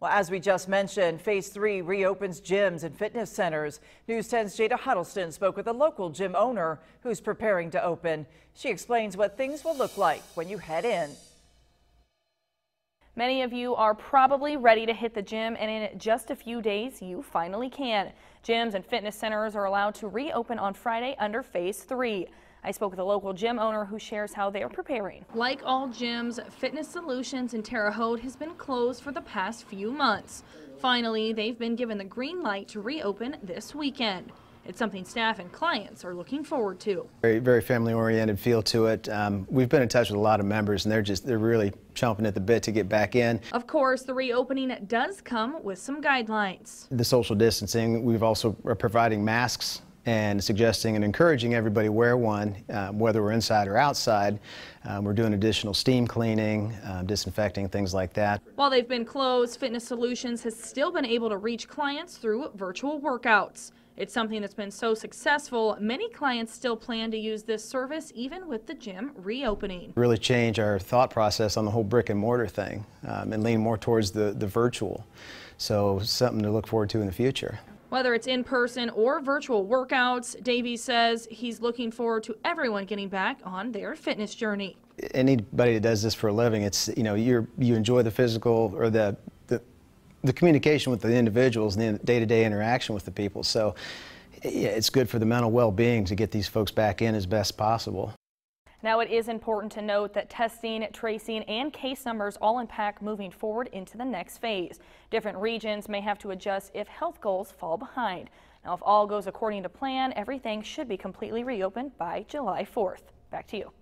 Well, as we just mentioned, phase three reopens gyms and fitness centers. News 10's Jada Huddleston spoke with a local gym owner who's preparing to open. She explains what things will look like when you head in Many of you are probably ready to hit the gym, and in just a few days, you finally can. Gyms and fitness centers are allowed to reopen on Friday under Phase 3. I spoke with a local gym owner who shares how they are preparing. Like all gyms, Fitness Solutions in Terre Haute has been closed for the past few months. Finally, they've been given the green light to reopen this weekend. It's something staff and clients are looking forward to. Very, very family-oriented feel to it. Um, we've been in touch with a lot of members, and they're just they're really chomping at the bit to get back in. Of course, the reopening does come with some guidelines. The social distancing. We've also are providing masks and suggesting and encouraging everybody wear one, um, whether we're inside or outside. Um, we're doing additional steam cleaning, um, disinfecting, things like that. While they've been closed, Fitness Solutions has still been able to reach clients through virtual workouts. It's something that's been so successful, many clients still plan to use this service even with the gym reopening. Really change our thought process on the whole brick and mortar thing um, and lean more towards the, the virtual. So something to look forward to in the future. Whether it's in person or virtual workouts, Davey says he's looking forward to everyone getting back on their fitness journey. Anybody that does this for a living, it's you know you you enjoy the physical or the the communication with the individuals and the day-to-day interaction with the people. So yeah, it's good for the mental well-being to get these folks back in as best possible. Now it is important to note that testing, tracing, and case numbers all impact moving forward into the next phase. Different regions may have to adjust if health goals fall behind. Now if all goes according to plan, everything should be completely reopened by July 4th. Back to you.